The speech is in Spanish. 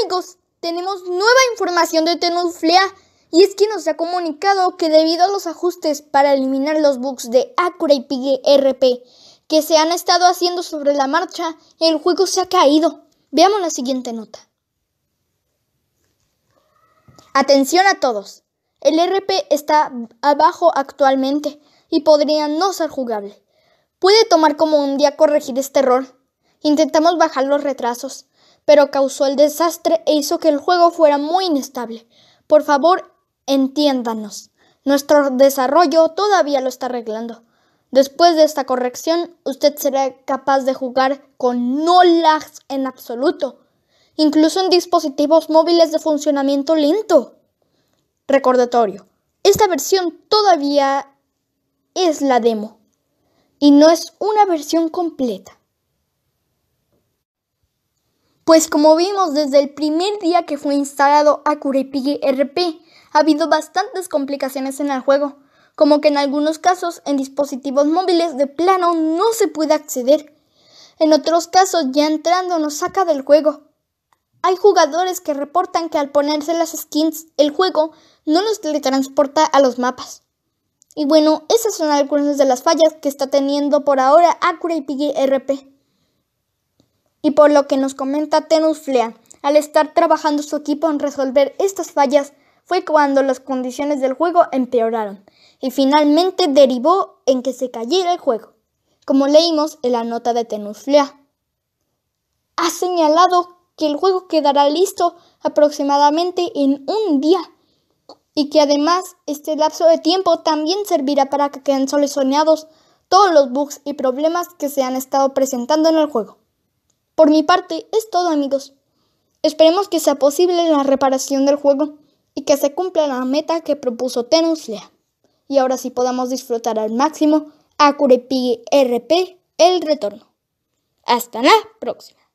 amigos, tenemos nueva información de Tenuflea y es que nos ha comunicado que debido a los ajustes para eliminar los bugs de Acura y Pigue RP que se han estado haciendo sobre la marcha, el juego se ha caído. Veamos la siguiente nota. Atención a todos. El RP está abajo actualmente y podría no ser jugable. Puede tomar como un día corregir este error. Intentamos bajar los retrasos, pero causó el desastre e hizo que el juego fuera muy inestable. Por favor, entiéndanos. Nuestro desarrollo todavía lo está arreglando. Después de esta corrección, usted será capaz de jugar con no lags en absoluto, incluso en dispositivos móviles de funcionamiento lento. Recordatorio, esta versión todavía es la demo y no es una versión completa. Pues como vimos desde el primer día que fue instalado Akurepigi RP, ha habido bastantes complicaciones en el juego, como que en algunos casos en dispositivos móviles de plano no se puede acceder. En otros casos ya entrando nos saca del juego. Hay jugadores que reportan que al ponerse las skins el juego no los teletransporta a los mapas. Y bueno, esas son algunas de las fallas que está teniendo por ahora Akurepigi RP y por lo que nos comenta Tenus al estar trabajando su equipo en resolver estas fallas fue cuando las condiciones del juego empeoraron y finalmente derivó en que se cayera el juego, como leímos en la nota de Tenus Ha señalado que el juego quedará listo aproximadamente en un día y que además este lapso de tiempo también servirá para que queden solucionados todos los bugs y problemas que se han estado presentando en el juego. Por mi parte, es todo amigos. Esperemos que sea posible la reparación del juego y que se cumpla la meta que propuso Tenuslea. Y ahora sí podamos disfrutar al máximo Akurepi RP el retorno. Hasta la próxima.